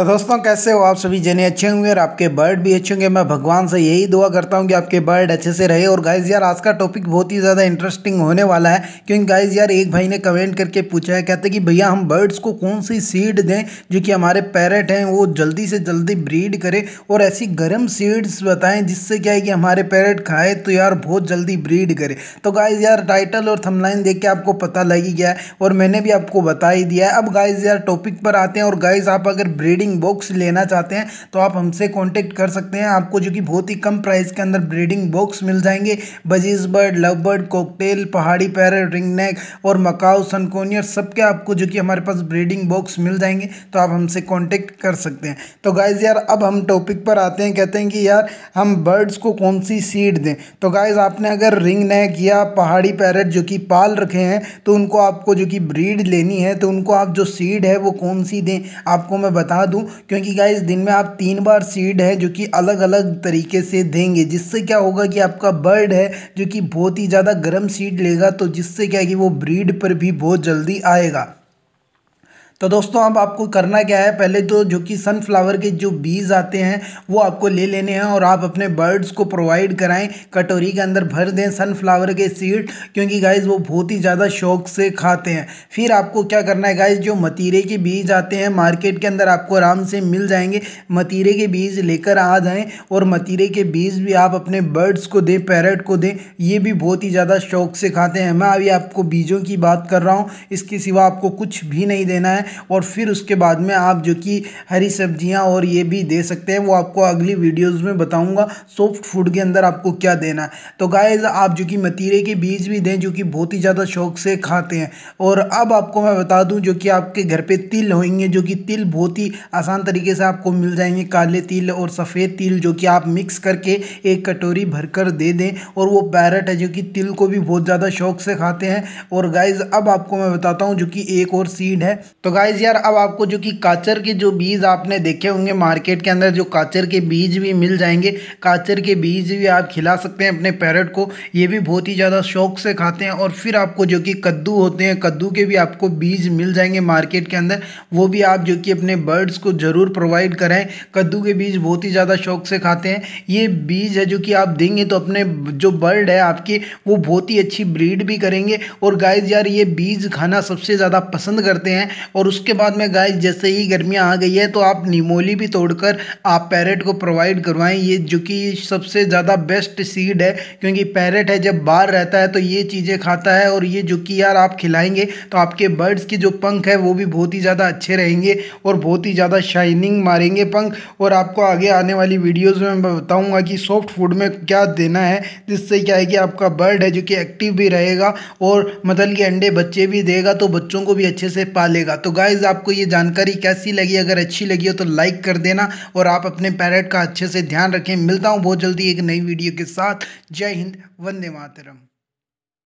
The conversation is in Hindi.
तो दोस्तों कैसे हो आप सभी जने अच्छे होंगे और आपके बर्ड भी अच्छे होंगे मैं भगवान से यही दुआ करता हूँ कि आपके बर्ड अच्छे से रहे और गाइज यार आज का टॉपिक बहुत ही ज़्यादा इंटरेस्टिंग होने वाला है क्योंकि गाइज यार एक भाई ने कमेंट करके पूछा है कहते कि भैया हम बर्ड्स को कौन सी सीड दें जो कि हमारे पैरट हैं वो जल्दी से जल्दी ब्रीड करें और ऐसी गर्म सीड्स बताएँ जिससे क्या है कि हमारे पैरट खाए तो यार बहुत जल्दी ब्रीड करे तो गाइज यार टाइटल और थमलाइन देख के आपको पता लग ही गया है और मैंने भी आपको बता ही दिया है अब गाइज यार टॉपिक पर आते हैं और गाइज आप अगर ब्रीडिंग ब्रीडिंग बॉक्स लेना चाहते हैं तो आप हमसे कॉन्टेक्ट कर सकते हैं आपको जो कि बहुत ही कम प्राइस के अंदर ब्रीडिंग बॉक्स मिल जाएंगे budgies bird love bird cockatiel पहाड़ी पैरट रिंगनेक और मकाओ सनकोनियर सबके आपको जो कि हमारे पास ब्रीडिंग बॉक्स मिल जाएंगे तो आप हमसे कॉन्टेक्ट कर सकते हैं तो गाइज़ यार अब हम टॉपिक पर आते हैं कहते हैं कि यार हम बर्ड्स को कौन सी सीड दें तो गाइज़ आपने अगर रिंग नेक या पहाड़ी पैरट जो कि पाल रखे हैं तो उनको आपको जो कि ब्रीड लेनी है तो उनको आप जो सीड है वो कौन सी दें आपको मैं बता दूँ क्योंकि गाइस दिन में आप तीन बार सीड है जो कि अलग अलग तरीके से देंगे जिससे क्या होगा कि आपका बर्ड है जो कि बहुत ही ज़्यादा गर्म सीड लेगा तो जिससे क्या है कि वो ब्रीड पर भी बहुत जल्दी आएगा तो दोस्तों अब आपको करना क्या है पहले तो जो कि सनफ्लावर के जो बीज आते हैं वो आपको ले लेने हैं और आप अपने बर्ड्स को प्रोवाइड कराएं कटोरी के अंदर भर दें सनफ्लावर के सीड क्योंकि गाइज वो बहुत ही ज़्यादा शौक से खाते हैं फिर आपको क्या करना है गाइज जो मतीरे के बीज आते हैं मार्केट के अंदर आपको आराम से मिल जाएंगे मतीरे के बीज लेकर आ जाएँ और मतीरे के बीज भी आप अपने बर्ड्स को दें पैरट को दें ये भी बहुत ही ज़्यादा शौक से खाते हैं मैं अभी आपको बीजों की बात कर रहा हूँ इसके सिवा आपको कुछ भी नहीं देना है और फिर उसके बाद में आप जो कि हरी सब्जियाँ और ये भी दे सकते हैं वो आपको अगली वीडियोस में बताऊँगा सॉफ्ट फूड के अंदर आपको क्या देना है तो गाय आप जो कि मतीरे के बीज भी दें जो कि बहुत ही ज़्यादा शौक से खाते हैं और अब आपको मैं बता दूं जो कि आपके घर पर तिल होंगे जो कि तिल बहुत ही आसान तरीके से आपको मिल जाएंगे काले तिल और सफ़ेद तिल जो कि आप मिक्स करके एक कटोरी भरकर दे दें और वो पैरट है जो कि तिल को भी बहुत ज़्यादा शौक से खाते हैं और गाइज़ अब आपको मैं बताता हूँ जो कि एक और सीड है तो गाइज यार अब आपको जो कि काचर के जो बीज आपने देखे होंगे मार्केट के अंदर जो काचर के बीज भी मिल जाएंगे काचर के बीज भी आप खिला सकते हैं अपने पैरट को ये भी बहुत ही ज़्यादा शौक से खाते हैं और फिर आपको जो कि कद्दू होते हैं कद्दू के भी आपको बीज मिल जाएंगे मार्केट के अंदर वो भी आप जो कि अपने बर्ड्स को ज़रूर प्रोवाइड करें कद्दू के बीज बहुत ही ज़्यादा शौक से खाते हैं ये बीज है जो कि आप देंगे तो अपने जो बर्ड है आपके वो बहुत ही अच्छी ब्रीड भी करेंगे और गाइज यार ये बीज खाना सबसे ज़्यादा पसंद करते हैं और उसके बाद में गाय जैसे ही गर्मियाँ आ गई है तो आप निमोली भी तोड़कर आप पैरेट को प्रोवाइड करवाएं ये जो कि सबसे ज़्यादा बेस्ट सीड है क्योंकि पैरेट है जब बाहर रहता है तो ये चीज़ें खाता है और ये जो कि यार आप खिलाएंगे तो आपके बर्ड्स की जो पंख है वो भी बहुत ही ज़्यादा अच्छे रहेंगे और बहुत ही ज़्यादा शाइनिंग मारेंगे पंख और आपको आगे आने वाली वीडियोज़ में मैं बताऊँगा कि सॉफ्ट फूड में क्या देना है जिससे क्या है कि आपका बर्ड है जो कि एक्टिव भी रहेगा और मतलब कि अंडे बच्चे भी देगा तो बच्चों को भी अच्छे से पालेगा तो गाइज़ आपको ये जानकारी कैसी लगी अगर अच्छी लगी हो तो लाइक कर देना और आप अपने पैरेट का अच्छे से ध्यान रखें मिलता हूँ बहुत जल्दी एक नई वीडियो के साथ जय हिंद वंदे मातरम